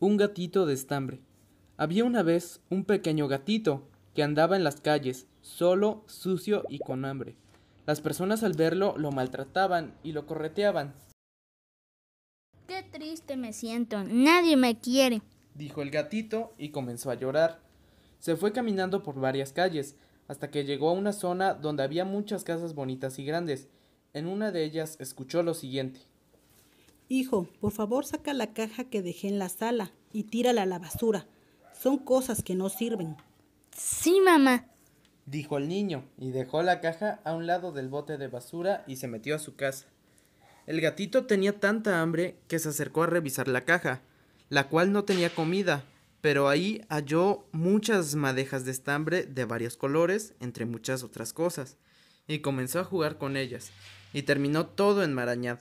Un gatito de estambre. Había una vez un pequeño gatito que andaba en las calles, solo, sucio y con hambre. Las personas al verlo lo maltrataban y lo correteaban. Qué triste me siento, nadie me quiere, dijo el gatito y comenzó a llorar. Se fue caminando por varias calles, hasta que llegó a una zona donde había muchas casas bonitas y grandes. En una de ellas escuchó lo siguiente. Hijo, por favor saca la caja que dejé en la sala y tírala a la basura. Son cosas que no sirven. Sí, mamá, dijo el niño, y dejó la caja a un lado del bote de basura y se metió a su casa. El gatito tenía tanta hambre que se acercó a revisar la caja, la cual no tenía comida, pero ahí halló muchas madejas de estambre de varios colores, entre muchas otras cosas, y comenzó a jugar con ellas, y terminó todo enmarañado.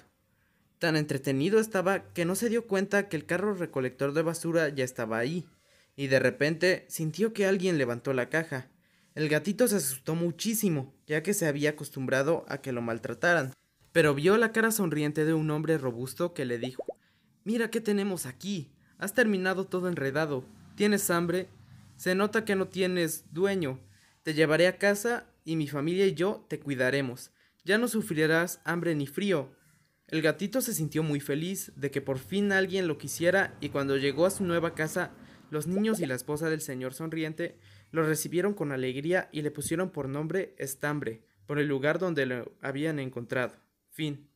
Tan entretenido estaba que no se dio cuenta que el carro recolector de basura ya estaba ahí, y de repente sintió que alguien levantó la caja. El gatito se asustó muchísimo, ya que se había acostumbrado a que lo maltrataran, pero vio la cara sonriente de un hombre robusto que le dijo, Mira qué tenemos aquí, has terminado todo enredado, tienes hambre, se nota que no tienes dueño, te llevaré a casa y mi familia y yo te cuidaremos, ya no sufrirás hambre ni frío, el gatito se sintió muy feliz de que por fin alguien lo quisiera y cuando llegó a su nueva casa, los niños y la esposa del señor sonriente lo recibieron con alegría y le pusieron por nombre Estambre, por el lugar donde lo habían encontrado. Fin.